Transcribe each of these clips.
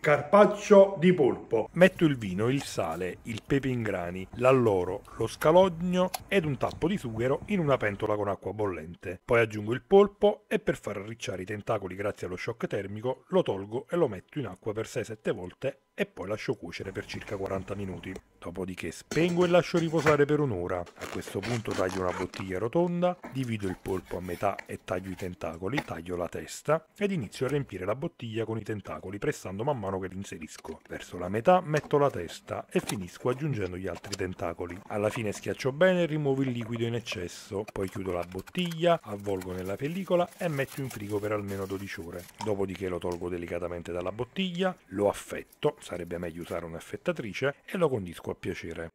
Carpaccio di polpo. Metto il vino, il sale, il pepe in grani, l'alloro, lo scalogno ed un tappo di sughero in una pentola con acqua bollente. Poi aggiungo il polpo e per far arricciare i tentacoli grazie allo shock termico lo tolgo e lo metto in acqua per 6-7 volte e poi lascio cuocere per circa 40 minuti. Dopodiché spengo e lascio riposare per un'ora. A questo punto taglio una bottiglia rotonda, divido il polpo a metà e taglio i tentacoli, taglio la testa ed inizio a riempire la bottiglia con i tentacoli pressando man mano che li inserisco. Verso la metà metto la testa e finisco aggiungendo gli altri tentacoli. Alla fine schiaccio bene e rimuovo il liquido in eccesso, poi chiudo la bottiglia, avvolgo nella pellicola e metto in frigo per almeno 12 ore. Dopodiché lo tolgo delicatamente dalla bottiglia, lo affetto, sarebbe meglio usare un'affettatrice, e lo condisco a piacere.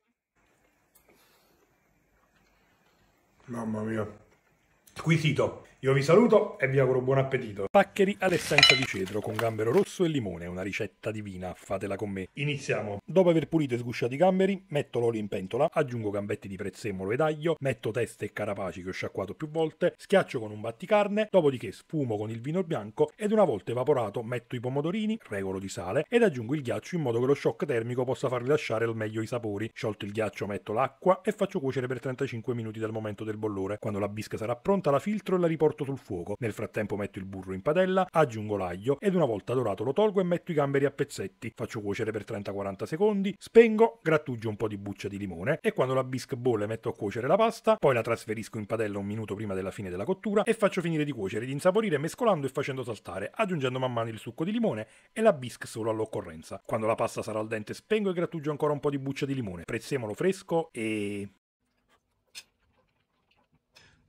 Mamma mia, Squisito. Io vi saluto e vi auguro buon appetito. Paccheri all'essenza di cedro con gambero rosso e limone, una ricetta divina, fatela con me. Iniziamo. Dopo aver pulito e sgusciato i gamberi, metto l'olio in pentola, aggiungo gambetti di prezzemolo ed aglio, metto teste e carapaci che ho sciacquato più volte, schiaccio con un batticarne, dopodiché sfumo con il vino bianco ed una volta evaporato metto i pomodorini, regolo di sale ed aggiungo il ghiaccio in modo che lo shock termico possa far rilasciare al meglio i sapori. Sciolto il ghiaccio metto l'acqua e faccio cuocere per 35 minuti dal momento del bollore. Quando la bisca sarà pronta pronta la filtro e la riporto sul fuoco. Nel frattempo metto il burro in padella, aggiungo l'aglio ed una volta dorato lo tolgo e metto i gamberi a pezzetti. Faccio cuocere per 30-40 secondi, spengo, grattugio un po' di buccia di limone e quando la bisque bolle metto a cuocere la pasta, poi la trasferisco in padella un minuto prima della fine della cottura e faccio finire di cuocere, di insaporire mescolando e facendo saltare, aggiungendo man mano il succo di limone e la bisque solo all'occorrenza. Quando la pasta sarà al dente spengo e grattugio ancora un po' di buccia di limone, prezzemolo fresco e...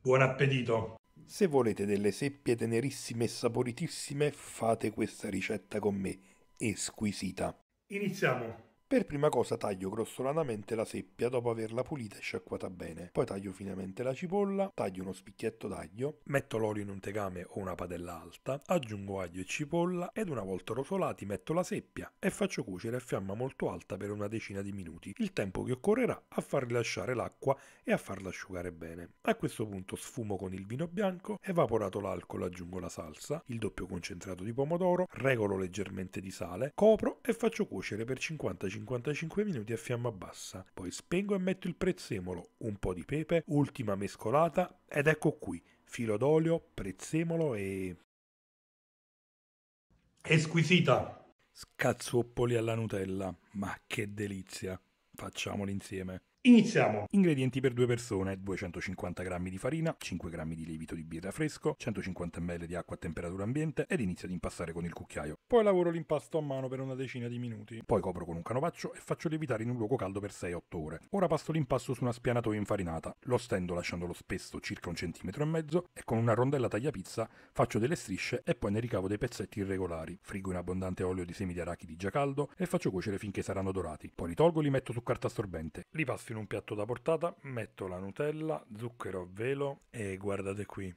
Buon appetito! Se volete delle seppie tenerissime e saporitissime, fate questa ricetta con me, è squisita. Iniziamo! Per prima cosa taglio grossolanamente la seppia dopo averla pulita e sciacquata bene, poi taglio finemente la cipolla, taglio uno spicchietto d'aglio, metto l'olio in un tegame o una padella alta, aggiungo aglio e cipolla ed una volta rosolati metto la seppia e faccio cuocere a fiamma molto alta per una decina di minuti, il tempo che occorrerà a far rilasciare l'acqua e a farla asciugare bene. A questo punto sfumo con il vino bianco, evaporato l'alcol aggiungo la salsa, il doppio concentrato di pomodoro, regolo leggermente di sale, copro e faccio cuocere per 50 55 minuti a fiamma bassa, poi spengo e metto il prezzemolo, un po' di pepe, ultima mescolata ed ecco qui, filo d'olio, prezzemolo e... Esquisita! squisita! Scazzoppoli alla Nutella, ma che delizia! Facciamoli insieme! Iniziamo! Ingredienti per due persone, 250 g di farina, 5 g di lievito di birra fresco, 150 ml di acqua a temperatura ambiente ed inizio ad impastare con il cucchiaio. Poi lavoro l'impasto a mano per una decina di minuti. Poi copro con un canovaccio e faccio lievitare in un luogo caldo per 6-8 ore. Ora passo l'impasto su una spianatoia infarinata, lo stendo lasciandolo spesso circa un centimetro e mezzo e con una rondella tagliapizza faccio delle strisce e poi ne ricavo dei pezzetti irregolari. Frigo in abbondante olio di semi di arachidi già caldo e faccio cuocere finché saranno dorati. Poi li tolgo e li metto su carta assorbente. Li passo in in un piatto da portata metto la Nutella, zucchero a velo e guardate qui,